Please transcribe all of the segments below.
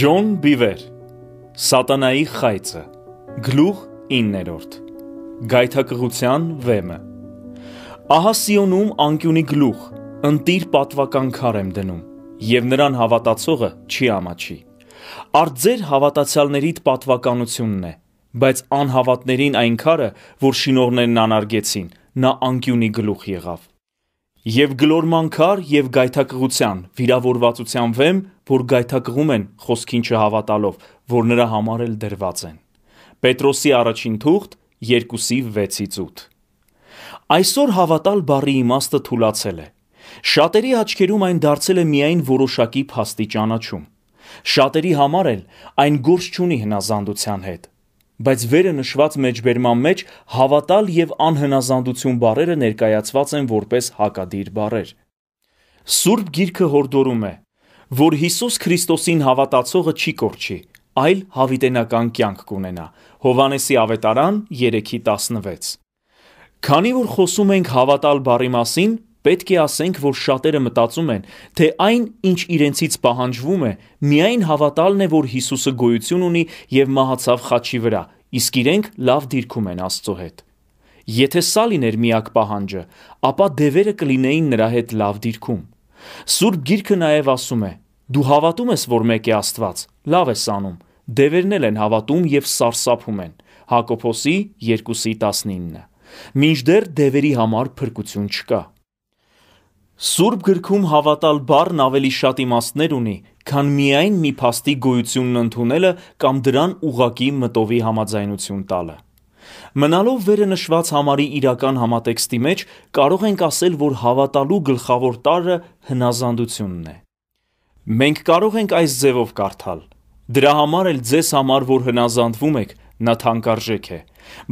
Ջոն Բիվեր Սատանայի խայծը գլուխ 9-րդ Գայթակղության վեմը Ահա Սիոնում անկյունի գլուխ ընտիր պատվական քար եմ դնում եւ նրան հավատացողը չի ամաչի Արդ ձեր հավատացյալներիդ պատվականությունն է բայց անհավատներին այն քարը որ շինողներն անարգեցին նա անկյունի գլուխ եղավ Եվ գլորման քար եւ գայթակղության վիրավորվածության վեմ որ գայթակղում են խոսքին չհավատալով, որ նրա համար էլ դրված են։ Պետրոսի առաջին թուղթ 2-ի 6-ից 8։ Այսօր հավատալ բառի իմաստը թուլացել է։ Շատերի աչքերում այն դարձել է միայն որոշակի փաստի ճանաչում։ Շատերի համար էլ այն գործ չունի հնազանդության հետ։ Բայց վերը նշված մեջբերման մեջ հավատալ եւ անհնազանդություն բառերը ներկայացված են որպես հակադիր բառեր։ Սուրբ Գիրքը հորդորում է որ Հիսուս Քրիստոսին հավատացողը չի կորչի, այլ հավիտենական կյանք կունենա։ Հովանեսի ավետարան 3:16։ Քանի որ խոսում ենք հավատալ բառի մասին, պետք է ասենք, որ շատերը մտածում են, թե այն, ինչ իրենցից պահանջվում է, միայն հավատալն է, որ Հիսուսը գոյություն ունի եւ մահացավ խաչի վրա, իսկ իրենք լավ դիրքում են Աստծո հետ։ Եթե սա լիներ միակ պահանջը, ապա դևերը կլինեին նրա հետ լավ դիրքում։ Սուրբ Գիրքը նաև ասում է. Դու հավատում ես, որ մեկ է Աստված, լավ ես անում։ Դևերն էլ են հավատում եւ սարսափում են։ Հակոբոսի 2:19։ Մինչդեռ դևերի համար փրկություն չկա։ Սուրբ գրքում հավատալ բառն ավելի շատ իմաստներ ունի, քան միայն մի փաստի գոյությունն ընդունելը կամ դրան ուղակի մտովի համաձայնություն տալը։ Մնալով վերը նշված համարի իրական համատեքստի մեջ կարող ենք ասել, որ հավատալու գլխավոր տարրը հնազանդությունն է։ Մենք կարող ենք այս ձևով կարդալ. Դրա համար էլ ձեզ համար, որ հնազանդվում եք, նա թանկարժեք է։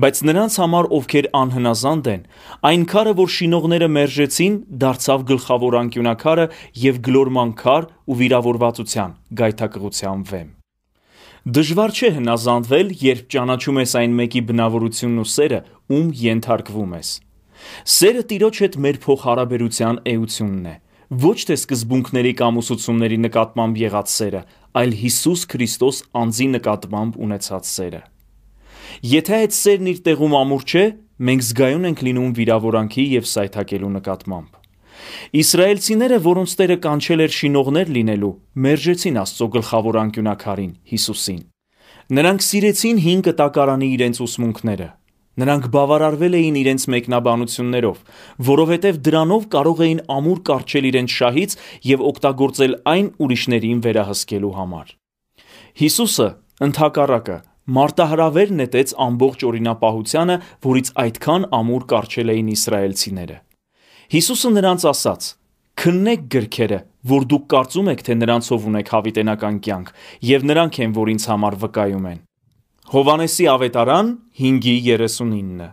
Բայց նրանց համար, ովքեր անհնազանդ են, այն քարը, որ շինողները մերժեցին, դարձավ գլխավոր անկյունակարը եւ գլորման քար ու վիրավորվածության, գայթակղության վեմ։ Դժվար չէ հնազանդվել, երբ ճանաչում ես այն մեկի բնավորությունն ու սերը, ում ենթարկվում ես։ Սերը Տիրոջ հետ մեր փոխհարաբերության էությունն է։ Ոչ թե սկզբունքների կամ ուսուցումների նկատմամբ եղած սերը, այլ Հիսուս Քրիստոս անձի նկատմամբ ունեցած սերը։ Եթե այդ սերն իր տեղում ամուր չէ, մենք զգայուն ենք լինում վիրավորանքի եւ սայթակելու նկատմամբ։ Իսրայելցիները, որոնց Տերը կանչել էր շինողներ լինելու, մերժեցին Աստծո գլխավոր անկյունակարին՝ Հիսուսին։ Նրանք սիրեցին 5 տակարանի իրենց ուսմունքները։ Նրանք բավարարվել էին իրենց մեկնաբանություններով, որովհետև դրանով կարող էին ամուր կարճել իրենց շահից եւ օգտագործել այն ուրիշներին վերահսկելու համար։ Հիսուսը, ընդհակառակը, մարտահրավեր նետեց ամբողջ օրինապահությանը, որից այդքան ամուր կարճել էին իսրայելցիները։ Հիսուսը նրանց ասաց. «Քննեք գրքերը, որ դուք կարծում եք, թե նրանցով ունեք հավիտենական կյանք, եւ նրանք են, որ ինձ համար վկայում են»։ Հովանեսի ավետարան 5:39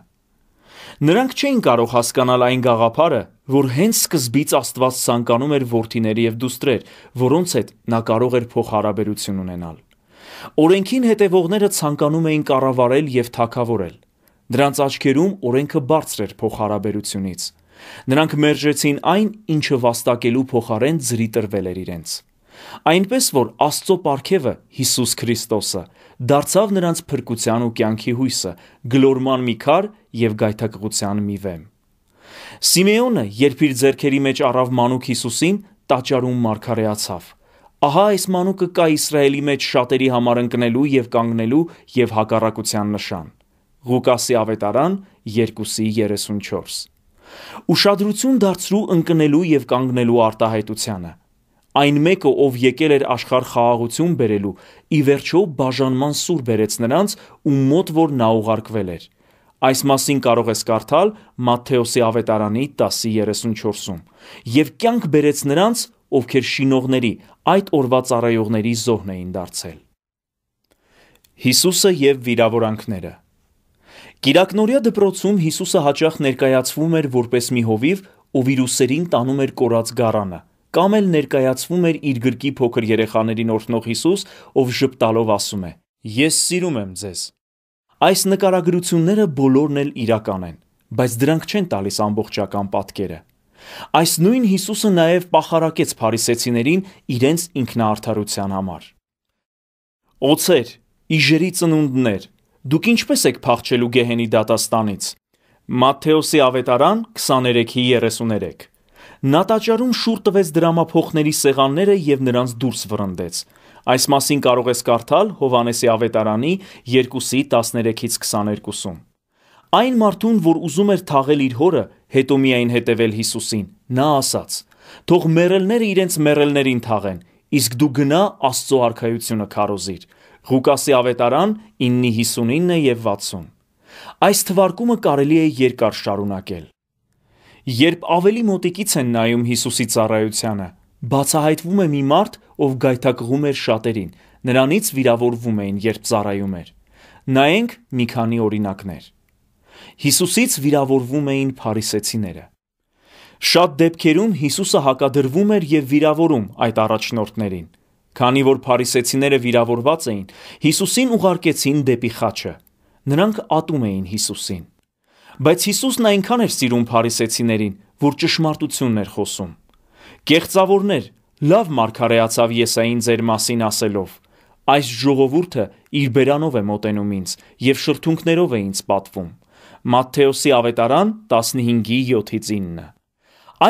Նրանք չէին կարող հասկանալ այն գաղափարը, որ հենց սկզբից Աստված ցանկանում էր ворթիների եւ դուստրեր, որոնց հետ նա կարող էր փոխհարաբերություն ունենալ։ Օրենքին հետևողները ցանկանում էին կառավարել եւ թակավորել։ Դրանց աչքերում օրենքը բարձր էր փոխհարաբերությունից։ Նրանք մերժեցին այն, ինչը վաստակելու փոխարեն զրի տրվել էր իրենց։ Այնպես որ Աստծո Պարքևը Հիսուս Քրիստոսը դարձավ նրանց փրկության ու կյանքի հույսը, գլորման մի քար եւ գայթակղության մի վեմ։ Սիմեոնը, երբ իր ձեռքերի մեջ առավ մանուկ Հիսուսին, տաճարում մարգարեացավ։ Ահա այս մանուկը կա Իսրայելի մեջ շատերի համար ընկնելու եւ կանգնելու եւ հակառակության նշան։ Ղուկասի ավետարան 2:34 Ուշադրություն դարձրու ընկնելու եւ կանգնելու արտահայտությանը։ Այն մեկը, ով եկել էր աշխարհ խաղաղություն բերելու, ի վերջո բաժանման սուր բերեց նրանց ու մոտ որ նա ուղարկվել էր։ Այս մասին կարող ես կարդալ Մատթեոսի ավետարանի 10:34-ում։ Եվ կյանք բերեց նրանց, ովքեր շինողների, այդ օրվա ծառայողների զոհն էին դարձել։ Հիսուսը եւ վիրավորանքները Կիրակնորյա դպրոցում Հիսուսը հաճախ ներկայացվում էր որպես մի հովիվ, ով իր ուսերին տանում էր կորած գառանը, կամ էլ ներկայացվում էր իր գրկի փոքր երեխաներին օրհնող Հիսուս, ով ժպտալով ասում է. «Ես սիրում եմ ձեզ»։ Այս նկարագրությունները բոլորն էլ իրական են, բայց դրանք չեն տալիս ամբողջական պատկերը։ Այս նույն Հիսուսը նաև պախարակեց փարիսեցիներին իրենց ինքնաարթարության համար։ Օցեր, իժերի ծնունդներ, Դուք ինչպես եք փախչելու գեհենի դատաստանից։ Մատթեոսի ավետարան 23:33։ Նա տաճարում շուռ տվեց դրամափոխների սեղանները եւ նրանց դուրս վռնդեց։ Այս մասին կարող ես կարդալ Հովանեսի ավետարանի 2:13-ից 22-ում։ Այն մարդուն, որ ուզում էր թաղել իր հորը, հետո միայն հետևել Հիսուսին, նա ասաց. Թող մերելները իրենց մերելներին թաղեն, իսկ դու գնա Աստծո արքայությունը քարոզիր։ Ղուկասի ավետարան 9:59 եւ 60։ Այս թվարկումը կարելի է երկար շարունակել։ Երբ ավելի մոտիկից են նայում Հիսուսի ծառայությանը, բացահայտվում է մի մարդ, ով գայթակղում էր շատերին, նրանից վիրավորվում էին, երբ ծառայում էր։ Նայենք մի քանի օրինակներ։ Հիսուսից վիրավորվում էին փարիսեցիները։ Շատ դեպքերում Հիսուսը հակադրվում էր եւ վիրավորում այդ առաջնորդներին։ Քանի որ փարիսեցիները վիրավորված էին, Հիսուսին ուղարկեցին դեպի խաչը։ Նրանք ատում էին Հիսուսին։ Բայց Հիսուսն այնքան էր սիրում փարիսեցիներին, որ ճշմարտությունն էր խոսում։ Կեղծավորներ, լավ մարգարեացավ Եսային ձեր մասին ասելով. Այս ժողովուրդը իր բերանով է մոտենում ինձ եւ շրթունքներով է ինձ պատվում։ Մատթեոսի ավետարան 15:7-ից 9։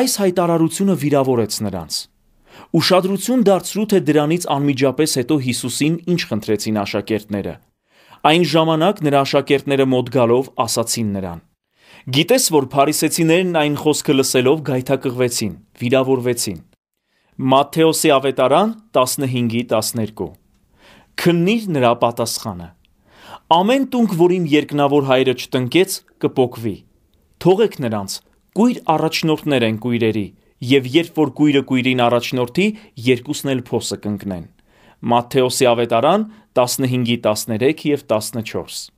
Այս հայտարարությունը վիրավորեց նրանց։ Ուշադրություն դարձրու թե դրանից անմիջապես հետո Հիսուսին ինչ խնդրեցին աշակերտները։ Այն ժամանակ նրա աշակերտները մոտ գալով ասացին նրան. Գիտես, որ փարիսեցիներն այն խոսքը լսելով գայթակղվեցին, վիրավորվեցին։ Մատթեոսի ավետարան 15:12։ Քննիր նրա պատասխանը։ Ամեն տունք, որ իմ երկնավոր հայրը չտնկեց, կփոկվի։ Թողեք նրանց, կույր առաջնորդներ են կույրերի, եւ երբ որ գույրը գույրին առաջնորդի, երկուսն էլ փոսը կընկնեն։ Մատթեոսի ավետարան 15:13 եւ 14։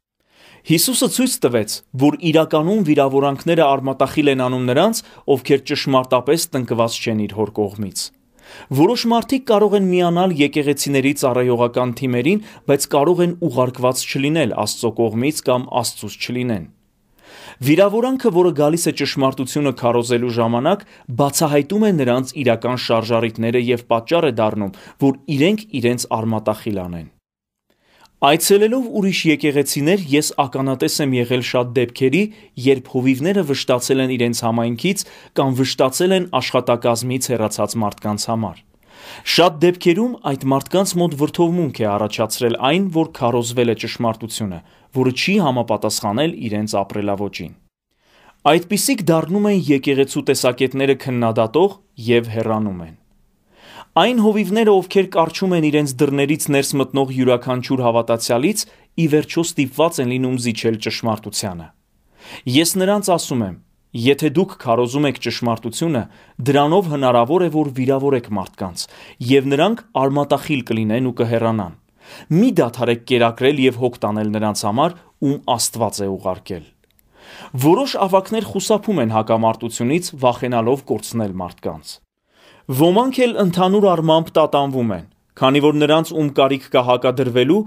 Հիսուսը ցույց տվեց, որ իրականում վիրավորանքները արմատախիլ են անում նրանց, ովքեր ճշմարտապես տնկված չեն իր հոր կողմից։ Որոշ մարդիկ կարող են միանալ եկեղեցիների ծառայողական թիմերին, բայց կարող են ուղարկված չլինել Աստծո կողմից կամ Աստծուց չլինեն։ Վիրավորանքը, որը գալիս է ճշմարտությունը քարոզելու ժամանակ, բացահայտում է նրանց իրական շարժառիթները եւ պատճառ է դառնում, որ իրենք իրենց արմատախիլ անեն։ Այցելելով ուրիշ եկեղեցիներ ես ականատես եմ եղել շատ դեպքերի, երբ հովիվները վշտացել են իրենց համայնքից կամ վշտացել են աշխատակազմից հեռացած մարդկանց համար։ Շատ դեպքերում այդ մարդկանց մոտ վրթովմունք է առաջացրել այն, որ քարոզվել է ճշմարտությունը, որը չի համապատասխանել իրենց ապրելավոճին։ Այդպիսիք դառնում են եկեղեցու տեսակետները քննադատող եւ հեռանում են։ Այն հովիվները, ովքեր կարճում են իրենց դռներից ներս մտնող յուրաքանչյուր հավատացյալից, ի վերջո ստիպված են լինում զիջել ճշմարտությանը։ Ես նրանց ասում եմ, եթե դուք քարոզում եք ճշմարտությունը, դրանով հնարավոր է որ վիրավորեք մարդկանց, եւ նրանք արմատախիլ կլինեն ու կհեռանան։ Մի դադարեք կերակրել եւ հոգ տանել նրանց համար, ում Աստված է ուղարկել։ Որոշ ավակներ խուսափում են հակամարտությունից, վախենալով կորցնել մարդկանց։ Ոմանք էլ ընդհանուր առմամբ տատանվում են, քանի որ նրանց ում կարիք կա հակադրվելու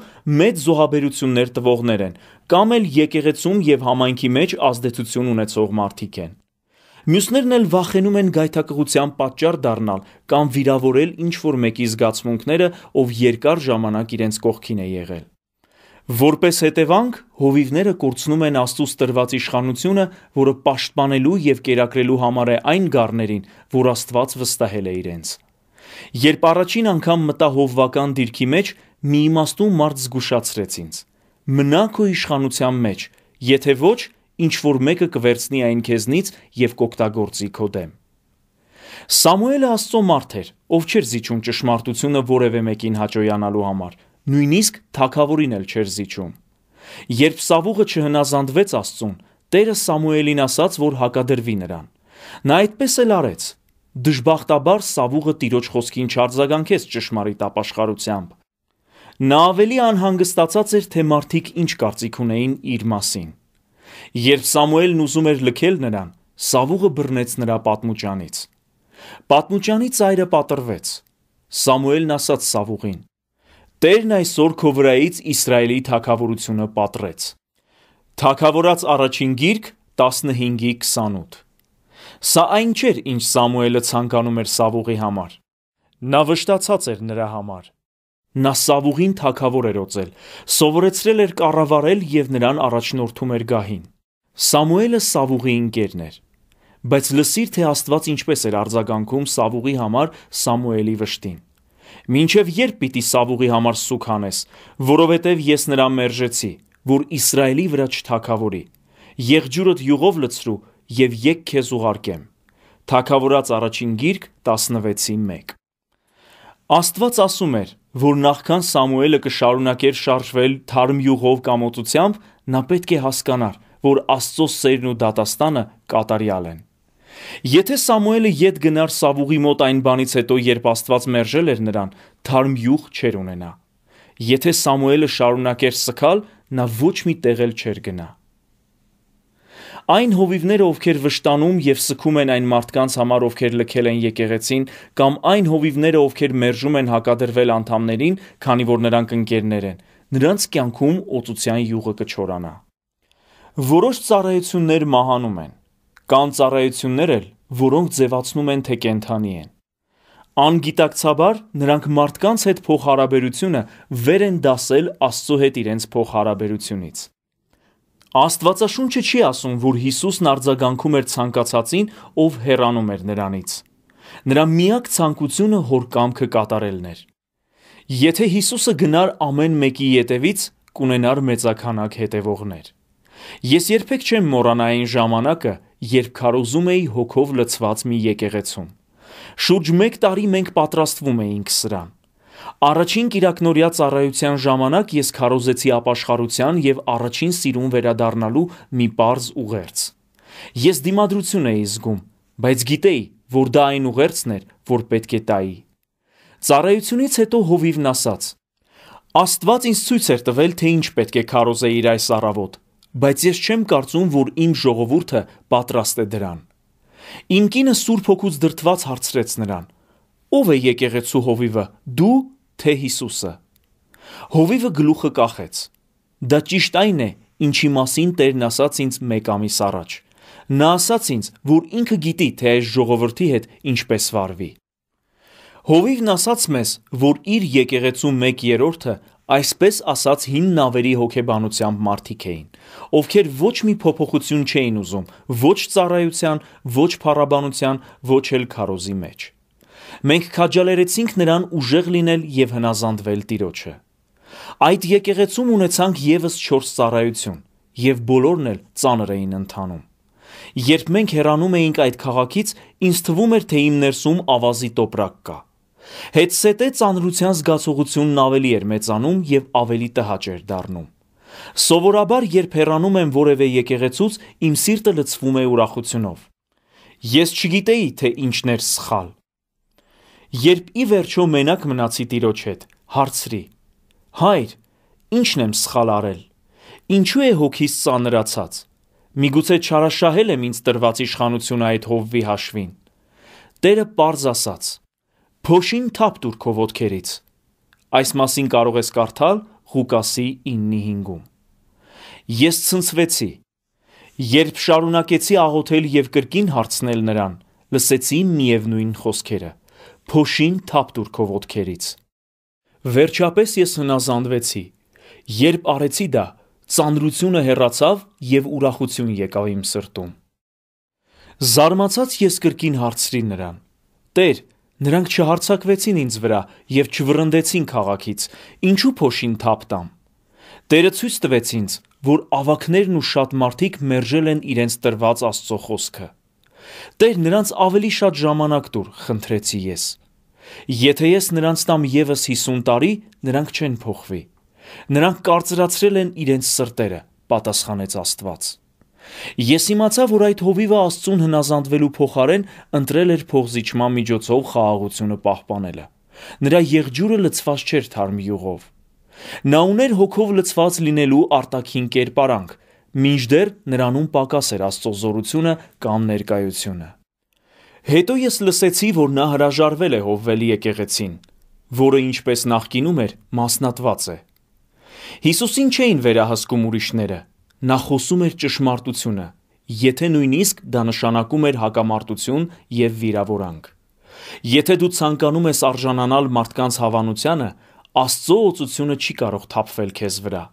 մեծ զոհաբերություններ տվողներ են, կամ էլ եկեղեցում եւ համայնքի մեջ ազդեցություն ունեցող մարդիկ են։ Մյուսներն էլ վախենում են գայթակղության պատճառ դառնալ կամ վիրավորել ինչ-որ մեկի զգացմունքները, ով երկար ժամանակ իրենց կողքին է եղել։ Որպես հետևանք, հովիվները կորցնում են Աստծուց տրված իշխանությունը, որը պաշտպանելու եւ կերակրելու համար է այն գառներին, որ Աստված վստահել է իրենց։ Երբ առաջին անգամ մտա հովվական դիրքի մեջ, մի իմաստուն մարդ զգուշացրեց ինձ. «Մնա քո իշխանության մեջ, եթե ոչ, ինչ որ մեկը կվերցնի այն քեզնից եւ կօգտագործի քո դեմ։ Սամուելը Աստծո մարդ էր, ով չէր զիջում ճշմարտությունը որևէ մեկին հաջողանալու համար, նույնիսկ թակավորին էլ չէր զիջում։ Երբ Սավուղը չհնազանդվեց Աստծուն, Տերը Սամուելին ասաց, որ հակադրվի նրան։ Նա այդպես էլ արեց։ Դժբախտաբար Սավուղը տիրոջ խոսքին չարձագանքեց ճշմարիտ ապաշխարությամբ։ Նա ավելի անհանգստացած էր, թե մարդիկ ինչ կարծիք ունեին իր մասին։ Երբ Սամուելն ուզում էր լքել նրան, Սավուղը բռնեց նրա պատմուճանից։ Պատմուճանի ծայրը պատրվեց։ Սամուելն ասաց Սավուղին. Տերն այսօր քո վրայից Իսրայելի թակավորությունը պատրեց։ Թակավորած առաջին գիրք 15-ի 28։ Սա այն չէր, ինչ Սամուելը ցանկանում էր Սավուղի համար։ Նա վշտացած էր նրա համար։ Նա Սավուղին թակավոր էր օծել, սովորեցրել էր կառավարել եւ նրան առաջնորդում էր գահին։ Սամուելը Սավուղի ընկերն էր, բայց լսիր թե Աստված ինչպես էր արձագանքում Սավուղի համար Սամուելի վշտին։ Մինչև երբ պիտի Սավուղի համար սուք հանես, որովհետև ես նրան մերժեցի, որ Իսրայելի վրա չթակավորի։ Եղջյուրդ յուղով լցրու եւ եկ քեզ ուղարկեմ։ Թակավորած առաջին գիրք 16:1 Աստված ասում էր որ նախքան Սամուելը կշարունակեր շարժվել թարմ յուղով կամոծությամբ, նա պետք է հասկանար, որ Աստծո սերն ու դատաստանը կատարյալ են։ Եթե Սամուելը յետ գնար Սավուղի մոտ այն բանից հետո, երբ Աստված մերժել էր նրան, թարմ յուղ չեր ունենա։ Եթե Սամուելը շարունակեր սքալ, նա ոչ մի տեղ էլ չէր գնա։ Այն հովիվները, ովքեր վշտանում եւ սգում են այն մարդկանց համար, ովքեր լքել են եկեղեցին, կամ այն հովիվները, ովքեր մերժում են հակադրվել անդամներին, քանի որ նրանք ընկերներ են, նրանց կյանքում օծության յուղը կչորանա։ Որոշ ծառայություններ մահանում են։ Կան ծառայություններ էլ, որոնք ձևացնում են, թե կենթանի են։ Անգիտակցաբար նրանք մարդկանց հետ փոխհարաբերությունը վեր են դասել Աստծո հետ իրենց փոխհարաբերությունից։ Աստվածաշունչը չի ասում, որ Հիսուսն արձագանքում էր ցանկացածին, ով հեռանում էր նրանից։ Նրա միակ ցանկությունը հոր կամքը կատարելն էր։ Եթե Հիսուսը գնար ամեն մեկի ետևից, կունենար մեծականակ հետևողներ։ Ես երբեք չեմ մոռանա այն ժամանակը, երբ քարոզում էի հոգով լցված մի եկեղեցում։ Շուրջ 1 տարի մենք պատրաստվում էինք սրան։ Առաջին Կիրակնորյա ծառայության ժամանակ ես քարոզեցի ապաշխարության եւ առաջին սիրուն վերադառնալու մի པարզ ուղերձ։ Ես դիմադրություն էի զգում, բայց գիտեի, որ դա այն ուղերձն էր, որ պետք է տայի։ Ծառայությունից հետո հովիվն ասաց. Աստված ինձ ցույց էր տվել, թե ինչ պետք է քարոզեի իր այս առավոտ, բայց ես չեմ կարծում, որ իմ ժողովուրդը պատրաստ է դրան։ Իմ կինը սուրբ հոգուց դրթված հարցրեց նրան. Ո՞վ է եկեղեցու հովիվը։ Դու թե Հիսուսը։ Հովիվը գլուխը կախեց։ Դա ճիշտ այն է, ինչի մասին Տերն ասաց ինձ մեկ ամիս առաջ։ Նա ասաց ինձ, որ ինքը գիտի, թե այս ժողովրդի հետ ինչպես վարվի։ Հովիվն ասաց մեզ, որ իր եկեղեցու 1/3-ը այսպես ասած հին նավերի հոգեբանությամբ մարդիկ էին, ովքեր ոչ մի փոփոխություն չէին ուզում, ոչ ծառայության, ոչ փառաբանության, ոչ էլ քարոզի մեջ։ Մենք քաջալերեցինք նրան ուժեղ լինել եւ հնազանդվել Տիրոջը։ Այդ եկեղեցում ունեցանք եւս 4 ծառայություն եւ բոլորն էլ ծանր էին ընթանում։ Երբ մենք հեռանում էինք այդ քաղաքից, ինձ թվում էր, թե իմ ներսում ավազի տոպրակ կա։ Հետսետե ծանրության զգացողությունն ավելի էր մեծանում եւ ավելի տհաճ էր դառնում։ Սովորաբար երբ հեռանում եմ որևէ եկեղեցուց, իմ սիրտը լցվում է ուրախությունով։ Ես չգիտեի, թե ինչներ սխալ, երբ ի վերջո մենակ մնացի Տիրոջ հետ, հարցրի. Հայր, ի՞նչն եմ սխալ արել։ Ինչու է հոգիս ծանրացած։ Միգուցե չարաշահել եմ ինձ տրված իշխանությունը այդ հովվի հաշվին։ Տերը པարզ ասաց. Փոշին թափ դուր քո ոտքերից։ Այս մասին կարող ես կարդալ Ղուկասի 9:5-ում։ Ես ցնցվեցի։ Երբ շարունակեցի աղոթել եւ կրկին հարցնել նրան, լսեցի միևնույն խոսքերը փոշին թափտուր քո ոտքերից։ Վերջապես ես հնազանդվեցի։ Երբ արեցի դա, ծանրությունը հեռացավ եւ ուրախություն եկավ իմ սրտում։ Զարմացած ես կրկին հարցրի նրան. Տեր, նրանք չհարցակվեցին ինձ վրա եւ չվրընդեցին քաղաքից, ինչու փոշին թափտամ։ Տերը ցույց տվեց ինձ, որ ավակներն ու շատ մարդիկ մերժել են իրենց տրված Աստծո խոսքը։ Տեր նրանց ավելի շատ ժամանակ տուր, խնդրեցի ես։ Եթե ես նրանց տամ եւս 50 տարի, նրանք չեն փոխվի։ Նրանք կարծրացրել են իրենց սրտերը, պատասխանեց Աստված։ Ես իմացա, որ այդ հովիվը Աստծուն հնազանդվելու փոխարեն ընտրել էր փողզիչման միջոցով խաղաղությունը պահպանելը։ Նրա եղջյուրը լցված չէր թարմ յուղով։ Նա ուներ հոգով լցված լինելու արտաքին կերպարանք, Մինչդեռ նրանում պակաս էր Աստծո զորությունը կամ ներկայությունը։ Հետո ես լսեցի, որ նա հրաժարվել է հովվելի եկեղեցին, որը ինչպես նախկինում էր, մասնատված է։ Հիսուսին չէին վերահսկում ուրիշները, նա խոսում էր ճշմարտությունը, եթե նույնիսկ դա նշանակում էր հակամարտություն եւ վիրավորանք։ Եթե դու ցանկանում ես արժանանալ մարդկանց հավանությանը, Աստծո օծությունը չի կարող թափվել քեզ վրա։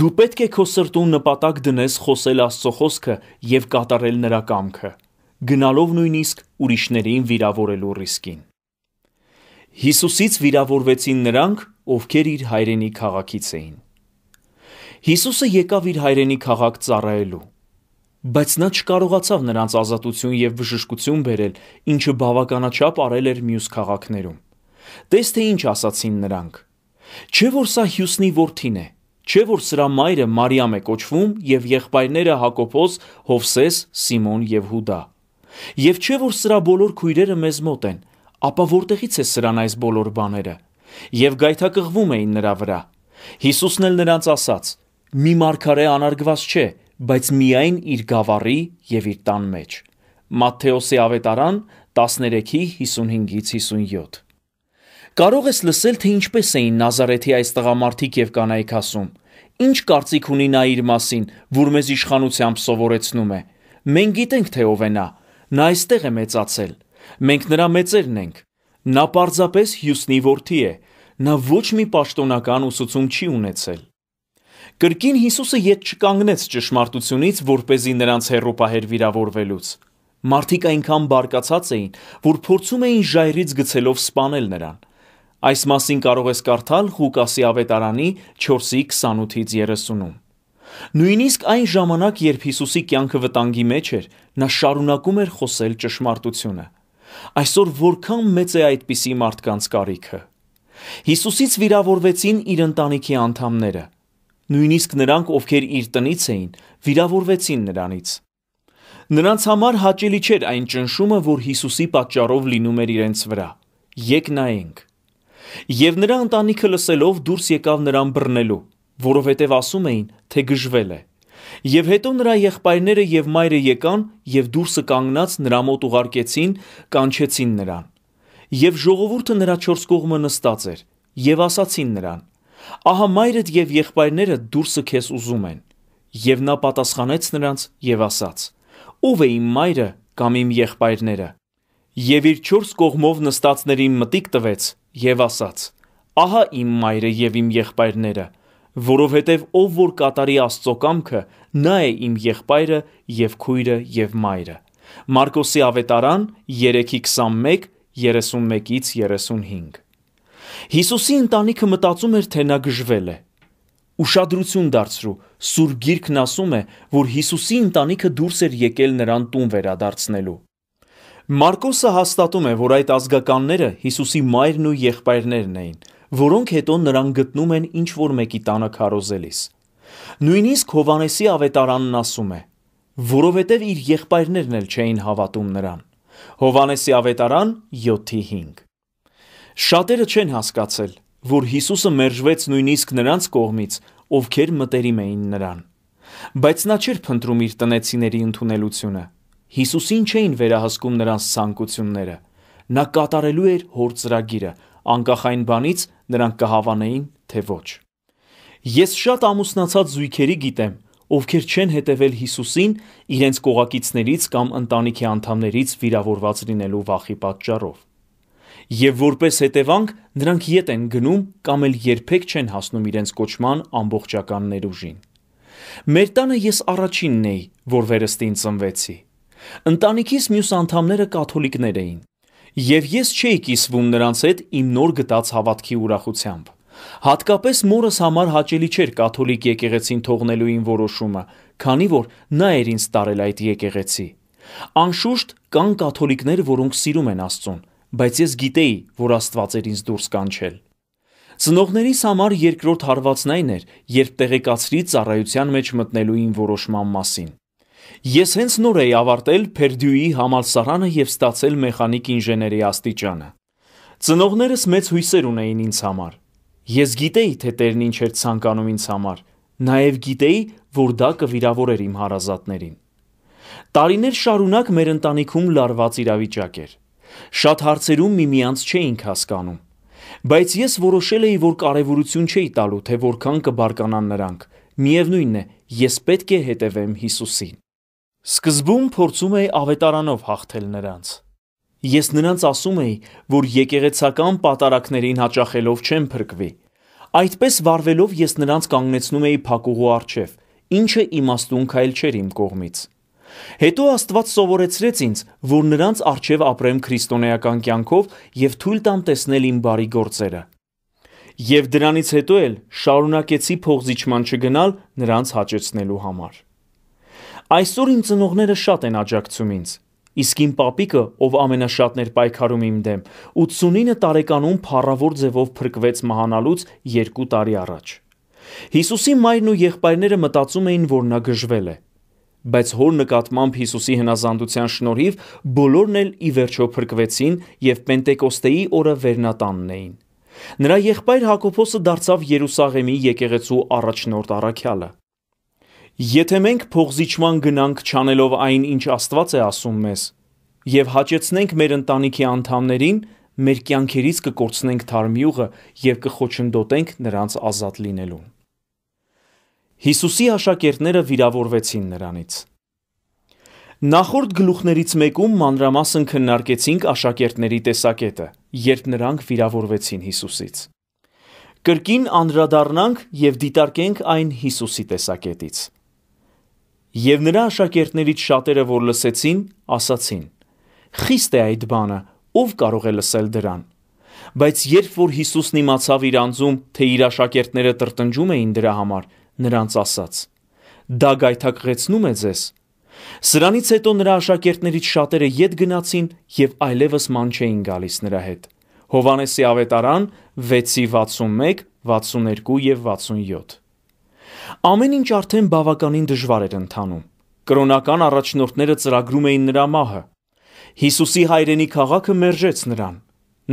Դու պետք է քո սրտում նպատակ դնես խոսել Աստծո խոսքը եւ կատարել նրա կամքը, գնալով նույնիսկ ուրիշներին վիրավորելու ռիսկին։ Հիսուսից վիրավորվեցին նրանք, ովքեր իր հայրենի քաղաքից էին։ Հիսուսը եկավ իր հայրենի քաղաք ծառայելու, բայց նա չկարողացավ նրանց ազատություն եւ բժշկություն բերել, ինչը բավականաչափ արել էր մյուս քաղաքներում։ Տես թե ինչ ասացին նրանք։ Չէ՞ որ սա Հյուսնի որդին է։ Չէ՞ որ սրա մայրը Մարիամ է կոչվում եւ եղբայրները Հակոբոս, Հովսես, Սիմոն եւ Հուդա։ Եվ չէ՞ որ սրա բոլոր քույրերը մեզ մոտ են, ապա որտեղից է սրան այս բոլոր բաները։ Եվ գայթակղվում էին նրա վրա։ Հիսուսն էլ նրանց ասաց. Մի մարգարե անարգված չէ, բայց միայն իր գավառի եւ իր տան մեջ։ Մատթեոսի ավետարան 13:55-ից 57 Կարող ես լսել, թե ինչպես էին Նազարեթի այս տղամարդիկ եւ կանայք ասում։ Ինչ կարծիք ունի նա իր մասին, որ մեզ իշխանությամբ սովորեցնում է։ Մենք գիտենք, թե ով է նա։ Նա այստեղ է մեծացել։ Մենք նրա մեծերն ենք։ Նա պարզապես Հյուսնի որդի է։ Նա ոչ մի պաշտոնական ուսուցում չի ունեցել։ Կրկին Հիսուսը յետ չկանգնեց ճշմարտությունից, որ เป զի նրանց հերո պահեր վիրավորվելուց։ Մարդիկ այնքան բարկացած էին, որ փորձում էին ժայռից գցելով սپانել նրան։ Այս մասին կարող ես կարդալ Ղուկասի ավետարանի 4-28-ից 30-ում։ Նույնիսկ այն ժամանակ, երբ Հիսուսի կյանքը վտանգի մեջ էր, նա շարունակում էր խոսել ճշմարտությունը։ Այսօր որքան մեծ է այդպիսի մարդկանց կարիքը։ Հիսուսից վիրավորվեցին իր ընտանիքի անդամները։ Նույնիսկ նրանք, ովքեր իր տնից էին, վիրավորվեցին նրանից։ Նրանց համար հաճելի չէր այն ճնշումը, որ Հիսուսի պատճառով լինում էր իրենց վրա։ Եկ նայենք։ Եվ նրա ընտանիքը լսելով դուրս եկավ նրան բռնելու, որովհետև ասում էին, թե գժվել է։ Եվ հետո նրա եղբայրները եւ մայրը եկան եւ դուրսը կանգնած նրա մոտ ուղարկեցին, կանչեցին նրան։ Եվ ժողովուրդը նրա չորս կողմը նստած էր եւ ասացին նրան. Ահա մայրդ եւ եղբայրները դուրսը քեզ ուզում են։ Եվ նա պատասխանեց նրանց եւ ասաց. Ո՞վ է իմ մայրը կամ իմ եղբայրները։ Եվ իր չորս կողմով նստածներին մտիկ տվեց եւ ասաց. Ահա իմ մայրը եւ իմ եղբայրները, որովհետև ով որ կատարի Աստծո կամքը, նա է իմ եղբայրը եւ քույրը եւ մայրը։ Մարկոսի ավետարան 3:21-31-ից 35։ Հիսուսի ընտանիքը մտածում էր, թե նա գժվել է։ Ուշադրություն դարձրու, Սուրբ Գիրքն ասում է, որ Հիսուսի ընտանիքը դուրս էր եկել նրան տուն վերադարձնելու։ Մարկոսը հաստատում է, որ այդ ազգականները Հիսուսի մայրն ու եղբայրներն էին, որոնք հետո նրան գտնում են ինչ որ մեկի տանը քարոզելիս։ Նույնիսկ Հովանեսի ավետարանն ասում է. որովհետև իր եղբայրներն էլ չէին հավատում նրան։ Հովանեսի ավետարան 7:5։ Շատերը չեն հասկացել, որ Հիսուսը մերժվեց նույնիսկ նրանց կողմից, ովքեր մտերիմ էին նրան։ Բայց նա չէր փնտրում իր տնեցիների ընդունելությունը Հիսուսին չէին վերահսկում նրանց ցանկությունները։ Նա կատարելու էր հոր ծրագիրը, անկախ այն բանից նրանք կհավանեին, թե ոչ։ Ես շատ ամուսնացած զույգերի գիտեմ, ովքեր չեն հետևել Հիսուսին իրենց կողակիցներից կամ ընտանիքի անդամներից վիրավորված լինելու վախի պատճառով։ Եվ որպես հետևանք նրանք ետ են գնում կամ էլ երբեք չեն հասնում իրենց կոչման ամբողջական ներուժին։ Մեր տանը ես առաջինն էի, որ վերստին ծնվեցի։ Ընտանիքիս մյուս անդամները կաթոլիկներ էին, եւ ես չէի կիսվում նրանց հետ իմ նոր գտած հավատքի ուրախությամբ։ Հատկապես մորս համար հաճելի չէր կաթոլիկ եկեղեցին թողնելու իմ որոշումը, քանի որ նա էր ինձ տարել այդ եկեղեցի։ Անշուշտ կան կաթոլիկներ, որոնք սիրում են Աստծուն, բայց ես գիտեի, որ Աստված էր ինձ դուրս կանչել։ Ծնողներիս համար երկրորդ հարվածն այն էր, երբ տեղեկացրի ծառայության մեջ մտնելու իմ որոշման մասին։ Ես հենց նոր էի ավարտել Perdue-ի համալսարանը եւ ստացել մեխանիկ ինժեների աստիճանը։ Ծնողներս մեծ հույսեր ունեին ինձ համար։ Ես գիտեի, թե Տերն ինչ էր ցանկանում ինձ համար, նաեւ գիտեի, որ դա կվիրավորեր իմ հարազատներին։ Տարիներ շարունակ մեր ընտանիքում լարված իրավիճակ էր։ Շատ հարցերում միմյանց չէինք հասկանում։ Բայց ես որոշել էի, որ կարևորություն չէի տալու, թե որքան կբարկանան նրանք։ Միևնույնն է, ես պետք է հետևեմ Հիսուսին։ Սկզբում փորձում էի ավետարանով հաղթել նրանց։ Ես նրանց ասում էի, որ եկեղեցական պատարակներին հաճախելով չեմ փրկվի։ Այդպես վարվելով ես նրանց կանգնեցնում էի փակուղու արջև, ինչը իմաստուն քայլ չէր իմ կողմից։ Հետո Աստված սովորեցրեց ինձ, որ նրանց արջև ապրեմ քրիստոնեական կյանքով եւ թույլ տամ տեսնել իմ բարի գործերը։ Եվ դրանից հետո էլ շարունակեցի փողզիչման չգնալ նրանց հաճեցնելու համար։ Այսօր իմ ծնողները շատ են աջակցում ինձ։ Իսկ իմ պապիկը, ով ամենաշատներ պայքարում իմ դեմ, 89 տարեկանում փառավոր ձևով փրկվեց մահանալուց 2 տարի առաջ։ Հիսուսի մայրն ու եղբայրները մտածում էին, որ նա գժվել է, բայց հոր նկատմամբ Հիսուսի հնազանդության շնորհիվ բոլորն էլ ի վերջո փրկվեցին եւ Պենտեկոստեի օրը վերնատանն էին։ Նրա եղբայր Հակոբոսը դարձավ Երուսաղեմի եկեղեցու առաջնորդ առաքյալը։ Եթե մենք փողզիչման գնանք չանելով այն, ինչ Աստված է ասում մեզ, եւ հաճեցնենք մեր ընտանիքի անդամներին, մեր կյանքերից կկորցնենք թարմյուղը եւ կխոչընդոտենք նրանց ազատ լինելուն։ Հիսուսի աշակերտները վիրավորվեցին նրանից։ Նախորդ գլուխներից մեկում մանրամասն քննարկեցինք աշակերտների տեսակետը, երբ նրանք վիրավորվեցին Հիսուսից։ Կրկին անդրադառնանք եւ դիտարկենք այն Հիսուսի տեսակետից։ Եվ նրա աշակերտներից շատերը, որ լսեցին, ասացին. Խիստ է այդ բանը, ով կարող է լսել դրան։ Բայց երբ որ Հիսուսն իմացավ իր անձում, թե իր աշակերտները տրտնջում էին դրա համար, նրանց ասաց. Դա գայթակղեցնում է ձեզ։ Սրանից հետո նրա աշակերտներից շատերը ետ գնացին եւ այլևս ման չէին գալիս նրա հետ։ Հովանեսի ավետարան 6:61, 62 եւ 67 Ամեն ինչ արդեն բավականին դժվար էր ընթանում։ Կրոնական առաջնորդները ծրագրում էին նրա մահը։ Հիսուսի հայրենի քաղաքը մերժեց նրան։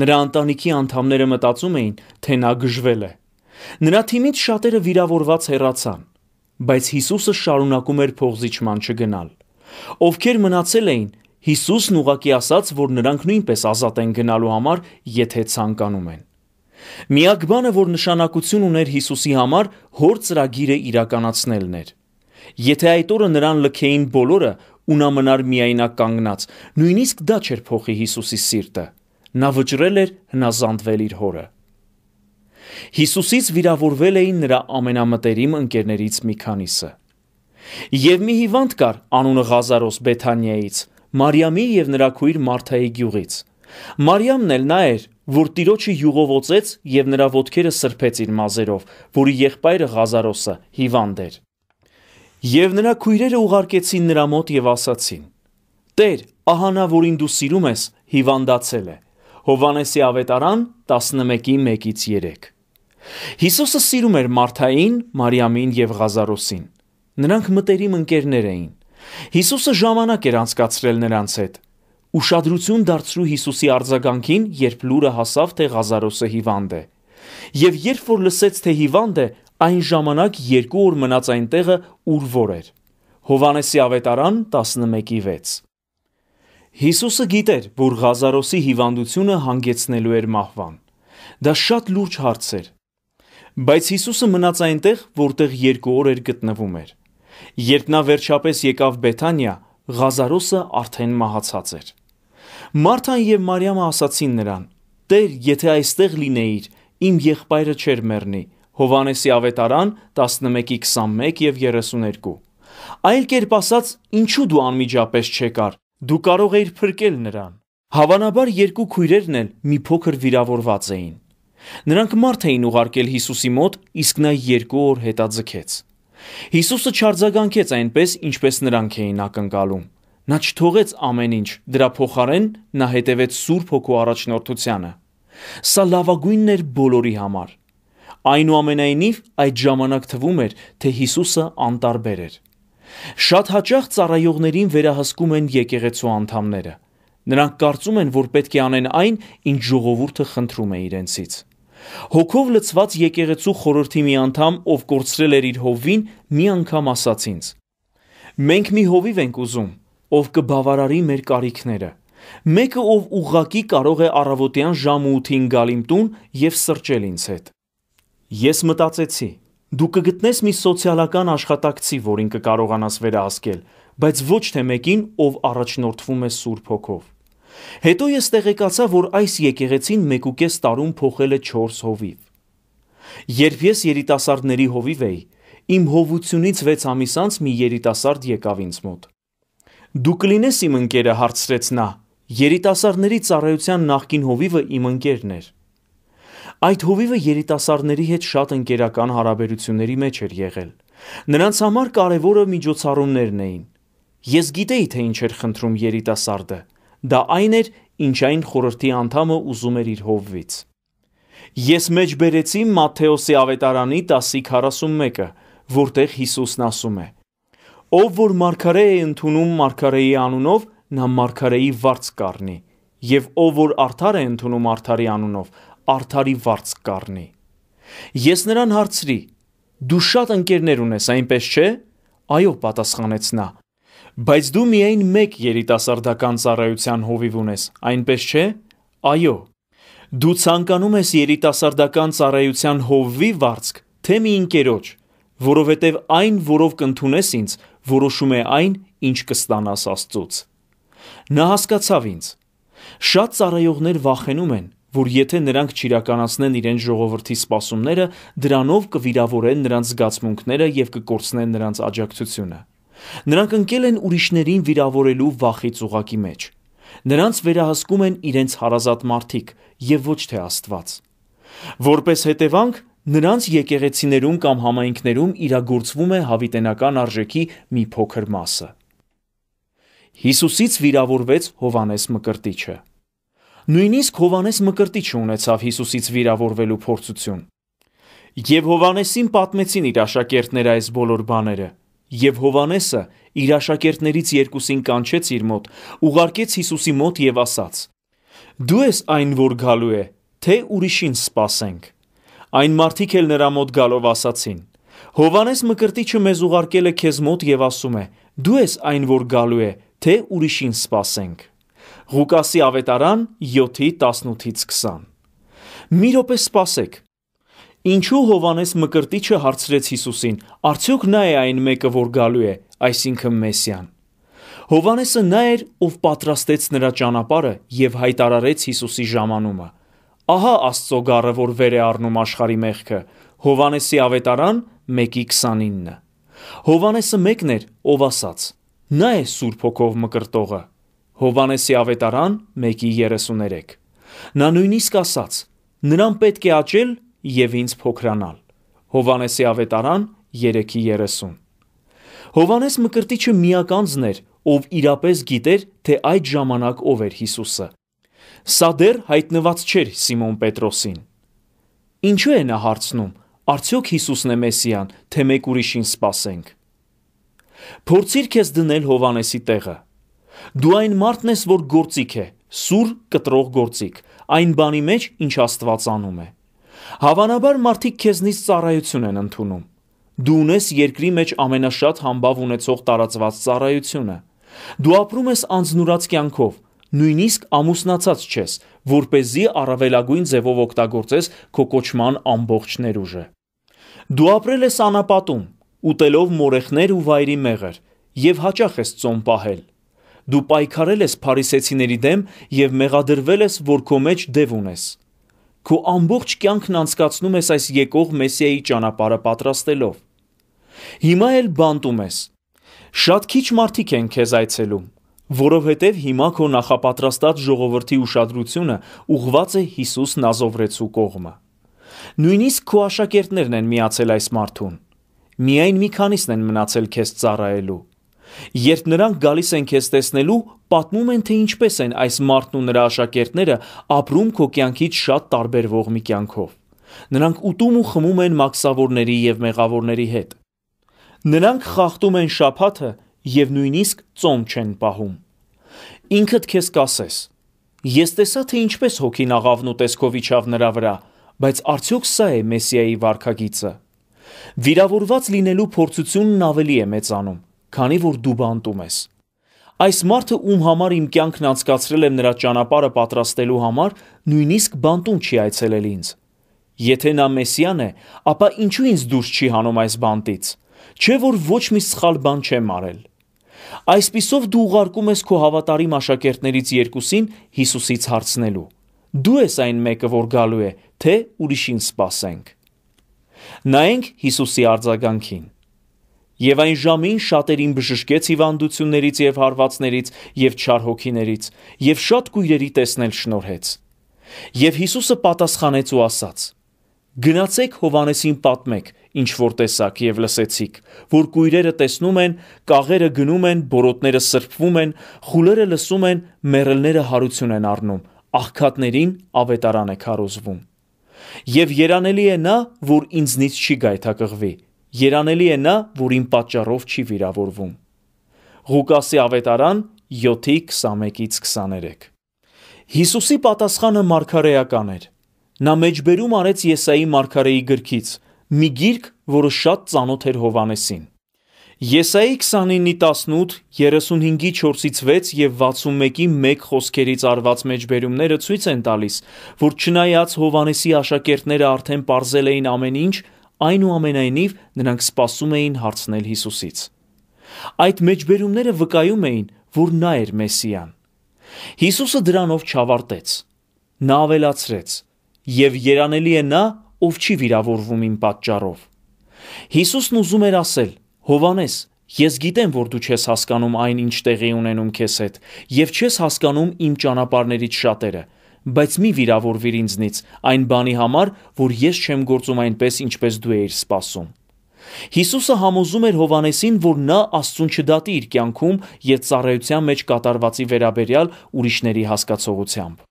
Նրա ընտանիքի անդամները մտածում էին, թե նա գժվել է։ Նրա թիմից շատերը վիրավորված հեռացան, բայց Հիսուսը շարունակում էր փողզիչման չգնալ։ Ովքեր մնացել էին, Հիսուսն ուղակի ասաց, որ նրանք նույնպես ազատ են գնալու համար, եթե ցանկանում են։ Միակ բանը, որ նշանակություն ուներ Հիսուսի համար, հոր ծրագիրը իրականացնելն էր։ Եթե այդ օրը նրան լքեին բոլորը, ու նա մնար միայնակ կանգնած, նույնիսկ դա չէր փոխի Հիսուսի սիրտը։ Նա վճռել էր հնազանդվել իր հորը։ Հիսուսից վիրավորվել էին նրա ամենամտերիմ ընկերներից մի քանիսը։ Եվ մի հիվանդ կար անունը Ղազարոս Բեթանիայից, Մարիամի եւ նրա քույր Մարթայի գյուղից։ Մարիամն էլ նա էր, որ տիրոջը յուղովոցեց եւ նրա ոտքերը սրբեց իր մազերով, որի եղբայրը Ղազարոսը հիվանդ էր։ Եվ նրա քույրերը ուղարկեցին նրա մոտ եւ ասացին. Տեր, ահա նա, որին դու սիրում ես, հիվանդացել է։ Հովանեսի ավետարան 11-ի 1-ից 3։ Հիսուսը սիրում էր Մարթային, Մարիամին եւ Ղազարոսին։ Նրանք մտերիմ ընկերներ էին։ Հիսուսը ժամանակ էր անցկացրել նրանց հետ։ Ուշադրություն դարձրու Հիսուսի արձագանքին, երբ լուրը հասավ, թե Ղազարոսը հիվանդ է։ Եվ երբ որ լսեց, թե հիվանդ է, այն ժամանակ երկու օր մնաց այն տեղը, ուր որ էր։ Հովանեսի ավետարան 11:6։ Հիսուսը գիտեր, որ Ղազարոսի հիվանդությունը հանգեցնելու էր մահվան։ Դա շատ լուրջ հարց էր։ Բայց Հիսուսը մնաց այնտեղ, որտեղ երկու օր էր գտնվում էր։ Երբ նա վերջապես եկավ Բեթանիա, Ղազարոսը արդեն մահացած էր։ Մարթան եւ Մարիամը ասացին նրան. Տեր, եթե այստեղ լինեիր, իմ եղբայրը չէր մեռնի։ Հովանեսի ավետարան 11:21 եւ 32։ Այլ կերպ ասած, ինչու դու անմիջապես չեկար։ Դու կարող էիր փրկել նրան։ Հավանաբար երկու քույրերն էլ մի փոքր վիրավորված էին։ Նրանք մարդ էին ուղարկել Հիսուսի մոտ, իսկ նա երկու օր հետաձգեց։ Հիսուսը չարձագանքեց այնպես, ինչպես նրանք էին ակնկալում։ Նա չթողեց ամեն ինչ, դրա փոխարեն նա հետևեց Սուրբ Հոգու առաջնորդությանը։ Սա լավագույնն էր բոլորի համար։ Այնուամենայնիվ այդ ժամանակ թվում էր, թե Հիսուսը անտարբեր էր։ Շատ հաճախ ծառայողներին վերահսկում են եկեղեցու անդամները։ Նրանք կարծում են, որ պետք է անեն այն, ինչ ժողովուրդը խնդրում է իրենցից։ Հոգով լցված եկեղեցու խորհրդի մի անդամ, ով կորցրել էր իր հովին, մի անգամ ասաց ինձ. Մենք մի հովիվ ենք ուզում, ով կբավարարի մեր կարիքները։ Մեկը, ով ուղղակի կարող է առավոտյան ժամ 8-ին գալ իմ տուն եւ սրճել ինձ հետ։ Ես մտածեցի, դու կգտնես մի սոցիալական աշխատակցի, որին կկարողանաս վերահսկել, բայց ոչ թե մեկին, ով առաջնորդվում է Սուրբ Հոգով։ Հետո ես տեղեկացա, որ այս եկեղեցին 1.5 տարում փոխել է 4 հովիվ։ Երբ ես երիտասարդների հովիվ էի, իմ հովությունից 6 ամիս անց մի երիտասարդ եկավ ինձ մոտ։ Դու կլինես իմ ընկերը, հարցրեց նա։ Երիտասարդների ծառայության նախկին հովիվը իմ ընկերն էր։ Այդ հովիվը երիտասարդների հետ շատ ընկերական հարաբերությունների մեջ էր եղել։ Նրանց համար կարևորը միջոցառումներն էին։ Ես գիտեի, թե ինչ էր խնդրում երիտասարդը։ Դա այն էր, ինչ այն խորհրդի անդամը ուզում էր իր հովվից։ Ես մեջ բերեցի Մատթեոսի ավետարանի 10:41-ը, որտեղ Հիսուսն ասում է. Ով որ մարգարե է ընդունում մարգարեի անունով, նա մարգարեի վարձ կառնի, եւ ով որ արդար է ընդունում արդարի անունով, արդարի վարձ կառնի։ Ես նրան հարցրի. Դու շատ ընկերներ ունես, այնպես չէ՞։ Այո, պատասխանեց նա։ Բայց դու միայն մեկ երիտասարդական ծառայության հովիվ ունես, այնպես չէ։ Այո։ Դու ցանկանում ես երիտասարդական ծառայության հովվի վարձք, թե մի ընկերոջ, որովհետև այն, որով կընթունես ինձ, որոշում է այն, ինչ կստանաս Աստծոց։ Նա հասկացավ ինձ։ Շատ ծառայողներ վախենում են, որ եթե նրանք չիրականացնեն իրենց ժողովրդի սպասումները, դրանով կվիրավորեն նրանց զգացմունքները եւ կկորցնեն նրանց աջակցությունը։ Նրանք ընկել են ուրիշներին վիրավորելու վախի ծուղակի մեջ։ Նրանց վերահսկում են իրենց հարազատ մարդիկ եւ ոչ թե Աստված։ Որպես հետևանք, Նրանց եկեղեցիներում կամ համայնքներում իրագործվում է հավիտենական արժեքի մի փոքր մասը։ Հիսուսից վիրավորվեց Հովանես Մկրտիչը։ Նույնիսկ Հովանես Մկրտիչը ունեցավ Հիսուսից վիրավորվելու փորձություն։ Եվ Հովանեսին պատմեցին իր աշակերտները այս բոլոր բաները։ Եվ Հովանեսը իր աշակերտներից երկուսին կանչեց իր մոտ, ուղարկեց Հիսուսի մոտ եւ ասաց. Դու ես այն, որ գալու է, թե ուրիշին սпасենք։ Այն մարդիկ էլ նրա մոտ գալով ասացին. Հովանես Մկրտիչը մեզ ուղարկել է քեզ մոտ եւ ասում է. Դու ես այն, որ գալու է, թե ուրիշին սпасենք։ Ղուկասի ավետարան 7-ի 18-ից 20։ Մի րոպե սпасեք։ Ինչու Հովանես Մկրտիչը հարցրեց Հիսուսին. Արդյոք նա է այն մեկը, որ գալու է, այսինքն Մեսիան։ Հովանեսը նա էր, ով պատրաստեց նրա ճանապարհը եւ հայտարարեց Հիսուսի ժամանումը։ Ահա Աստծո գառը, որ վեր է առնում աշխարի մեղքը։ Հովանեսի ավետարան 1:29։ Հովանեսը մեկն էր, ով ասաց. Նա է Սուրբ Հոգով մկրտողը։ Հովանեսի ավետարան 1:33։ Նա նույնիսկ ասաց. Նրան պետք է աճել եւ ինձ փոքրանալ։ Հովանեսի ավետարան 3:30։ Հովանես Մկրտիչը միակ անձն էր, ով իրապես գիտեր, թե այդ ժամանակ ով էր Հիսուսը։ Սա դեռ հայտնված չէր Սիմոն Պետրոսին։ Ինչու է նա հարցնում. արդյոք Հիսուսն է Մեսիան, թե մեկ ուրիշին սպասենք։ Փորձիր քեզ դնել Հովանեսի տեղը։ Դու այն մարդն ես, որ գործիք է, սուր կտրող գործիք, այն բանի մեջ, ինչ Աստված անում է։ Հավանաբար մարդիկ քեզնից ծառայություն են ընդունում։ Դու ունես երկրի մեջ ամենաշատ համբավ ունեցող տարածված ծառայությունը։ Դու ապրում ես անznուրած կյանքով, նույնիսկ ամուսնացած չես, որ เป զի առավելագույն ձևով օգտագործես քո կոչման ամբողջ ներուժը։ Դու ապրել ես անապատում, ուտելով մորեխներ ու վայրի մեղր, եւ հաճախ ես ծոմ պահել։ Դու պայքարել ես փարիսեցիների դեմ եւ մեղադրվել ես, որ քո մեջ դև ունես։ Քո ամբողջ կյանքն անցկացնում ես այս եկող մեսիայի ճանապարհը պատրաստելով։ Հիմա էլ բանտում ես։ Շատ քիչ մարդիկ են քեզ այցելում, որովհետև հիմա քո նախապատրաստած ժողովրդի ուշադրությունը ուղված է Հիսուս Նազովրեցու կողմը։ Նույնիսկ քո աշակերտներն են միացել այս մարդուն։ Միայն մի քանիսն են մնացել քեզ ծառայելու։ Երբ նրանք գալիս են քեզ տեսնելու, պատմում են թե ինչպես են այս մարդն ու նրա աշակերտները ապրում քո կյանքից շատ տարբերվող մի կյանքով։ Նրանք ուտում ու խմում են մաքսավորների եւ մեղավորների հետ։ Նրանք խախտում են շաբաթը եւ նույնիսկ ծոմ չեն պահում։ Ինքդ քեզ կասես. Ես տեսա թե ինչպես հոգին աղավն ու տեսքով իջավ նրա վրա, բայց արդյոք սա է մեսիայի վարքագիծը։ Վիրավորված լինելու փորձությունն ավելի է մեծանում, քանի որ դու բանտում ես։ Այս մարդը, ում համար իմ կյանքն անցկացրել եմ նրա ճանապարհը պատրաստելու համար, նույնիսկ բանտում չի այցելել ինձ։ Եթե նա մեսիան է, ապա ինչու ինձ դուրս չի հանում այս բանտից։ Չէ որ ոչ մի սխալ բան չեմ արել։ Այսպիսով դու ուղարկում ես քո հավատարիմ աշակերտներից երկուսին Հիսուսից հարցնելու։ Դու ես այն մեկը, որ գալու է, թե ուրիշին սպասենք։ Նայենք Հիսուսի արձագանքին։ Եվ այն ժամին շատերին բժշկեց հիվանդություններից եւ հարվածներից եւ չար հոգիներից եւ շատ գույրերի տեսնել շնորհեց։ Եվ Հիսուսը պատասխանեց ու ասաց. Գնացեք Հովանեսին պատմեք, ինչ որ տեսակ եւ լսեցիք, որ կույրերը տեսնում են, կաղերը գնում են, բորոտները սրբվում են, խուլերը լսում են, մերելները հարություն են առնում, աղքատներին ավետարան է քարոզվում։ Եվ երանելի է նա, որ ինձնից չի գայթակղվի։ Երանելի է նա, որ իմ պատճառով չի վիրավորվում։ Ղուկասի ավետարան 7:21-ից 23։ Հիսուսի պատասխանը մարգարեական էր։ Նա մեջբերում արեց Եսայի մարգարեի գրքից՝ մի գիրք, որը շատ ծանոթ էր Հովանեսին։ Եսայի 29:18, 35:4-ից 6 եւ 61-ի 1 խոսքերից արված մեջբերումները ցույց են տալիս, որ չնայած Հովանեսի աշակերտները արդեն parzել էին ամեն ինչ, այնուամենայնիվ նրանք սպասում էին հարցնել Հիսուսից։ Այդ մեջբերումները վկայում էին, որ նա էր Մեսիան։ Հիսուսը դրանով չավարտեց։ Նա ավելացրեց. Եվ երանելի է նա, ով չի վիրավորվում իմ պատճառով։ Հիսուսն ուզում էր ասել. Հովանես, ես գիտեմ, որ դու չես հասկանում այն, ինչ տեղի ունենում քեզ հետ, եւ չես հասկանում իմ ճանապարհներից շատերը, բայց մի վիրավորվիր ինձնից այն բանի համար, որ ես չեմ գործում այնպես, ինչպես դու էիր սպասում։ Հիսուսը համոզում էր Հովանեսին, որ նա Աստծուն չդատի իր կյանքում եւ ծառայության մեջ կատարվածի վերաբերյալ ուրիշների հասկացողությամբ։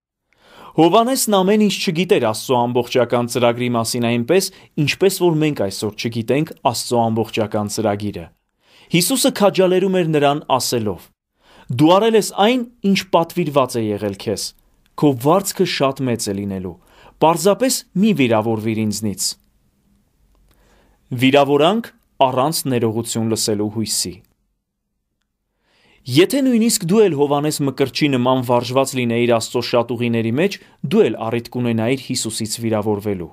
Հովանեսն ամեն ինչ չգիտեր Աստծո ամբողջական ծրագրի մասին այնպես, ինչպես որ մենք այսօր չգիտենք Աստծո ամբողջական ծրագիրը։ Հիսուսը քաջալերում էր նրան ասելով. Դու արել ես այն, ինչ պատվիրված է եղել քեզ։ Քո վարձքը շատ մեծ է լինելու։ Պարզապես մի վիրավորվիր ինձնից։ Վիրավորանք առանց ներողություն լսելու հույսի։ Եթե նույնիսկ դու էլ Հովանես Մկրտչի նման վարժված լինեիր Աստծո շատ ուղիների մեջ, դու էլ առիթ կունենայիր Հիսուսից վիրավորվելու։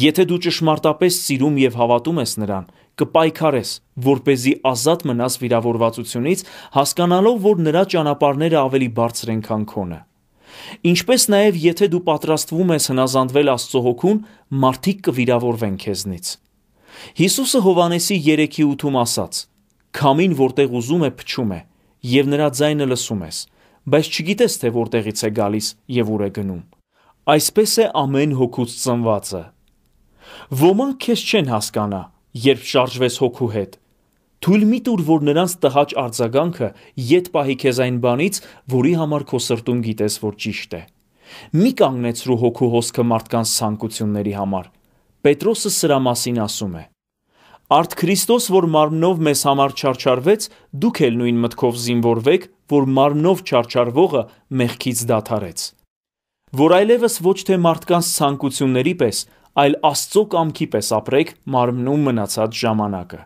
Եթե դու ճշմարտապես սիրում եւ հավատում ես նրան, կպայքարես, որ เป զի ազատ մնաս վիրավորվածությունից, հասկանալով, որ նրա ճանապարհները ավելի բարձր են քան քոնը։ Ինչպես նաև եթե դու պատրաստվում ես հնազանդվել Աստծո հոգուն, մարդիկ կվիրավորվեն քեզնից։ Հիսուսը Հովանեսի 3:8-ում ասաց. «Քամին, որտեղ ուզում է, փչում է, եւ նրա ձայնը լսում ես, բայց չգիտես թե որտեղից է գալիս եւ ուր է գնում։ Այսպես է ամեն հոգուց ծնվածը։ Ոմանք քեզ չեն հասկանա, երբ շարժվես հոգու հետ։ Թույլ մի տուր, որ նրանց տհաճ արձագանքը իդ պահի քեզ այն բանից, որի համար քո սրտում գիտես, որ ճիշտ է։ Մի կանգնեցրու հոգու հոսքը մարդկանց ցանկությունների համար։ Պետրոսը սրա մասին ասում է. Արդ Քրիստոս, որ մարմնով մեզ համար չարչարվեց, դուք էլ նույն մտքով զինվորվեք, որ մարմնով չարչարվողը մեղքից դադարեց։ Որ այլևս ոչ թե մարդկանց ցանկությունների պես, այլ Աստծո կամքի պես ապրեք մարմնում մնացած ժամանակը։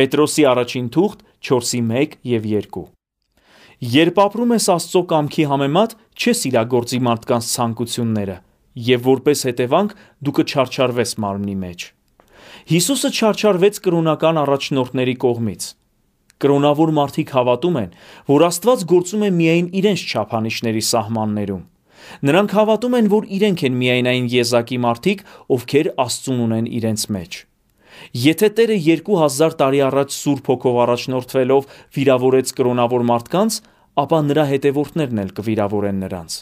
Պետրոսի առաջին թուղթ 4-ի 1 եւ 2։ Երբ ապրում ես Աստծո կամքի համեմատ, չես իրագործի մարդկանց ցանկությունները, եւ որպես հետևանք դու կչարչարվես մարմնի մեջ։ Հիսուսը չարչարվեց կրոնական առաջնորդների կողմից։ Կրոնավոր մարդիկ հավատում են, որ Աստված գործում է միայն իրենց չափանիշների սահմաններում։ Նրանք հավատում են, որ իրենք են միայն այն եզակի մարդիկ, ովքեր Աստծուն ունեն իրենց մեջ։ Եթե Տերը 2000 տարի առաջ Սուրբ Հոգով առաջնորդվելով վիրավորեց կրոնավոր մարդկանց, ապա նրա հետևորդներն էլ կվիրավորեն նրանց։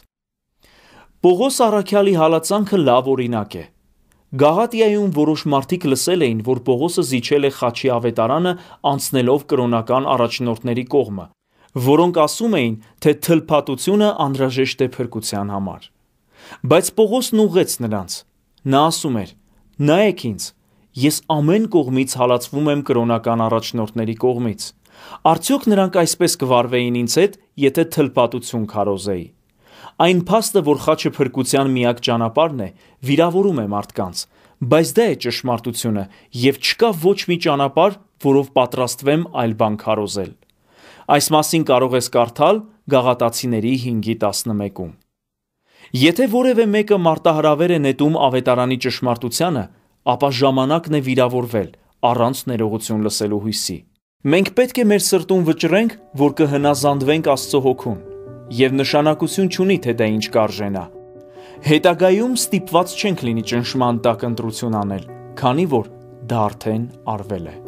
Պողոս Արաքյալի հալածանքը լավ օրինակ է։ Գաղատիայում որոշ մարդիկ լսել էին, որ Պողոսը զիջել է Խաչի ավետարանը անցնելով կրոնական առաջնորդների կողմը, որոնք ասում էին, թե թլփատությունը անհրաժեշտ է փրկության համար։ Բայց Պողոսն ուղեց նրանց։ Նա ասում էր. «Նայեք ինձ, ես ամեն կողմից հալածվում եմ կրոնական առաջնորդների կողմից։ Արդյոք նրանք այսպես կվարվեին ինձ հետ, եթե թլփատություն քարոզեի»։ Այն փաստը, որ խաչը փրկության միակ ճանապարհն է, վիրավորում է մարդկանց, բայց դա է ճշմարտությունը եւ չկա ոչ մի ճանապարհ, որով պատրաստվեմ այլ բան քարոզել։ Այս մասին կարող ես կարդալ Գաղատացիների 5:11-ում։ Եթե որևէ մեկը մարտահրավեր է նետում ավետարանի ճշմարտությանը, ապա ժամանակն է վիրավորվել առանց ներողություն լսելու հույսի։ Մենք պետք է մեր սրտում վճռենք, որ կհնազանդվենք Աստծո հոգուն եւ նշանակություն չունի թե դա ինչ կարժենա։ Հետագայում ստիպված չենք լինի ճնշման տակ ընտրություն անել, քանի որ դա արդեն արվել է։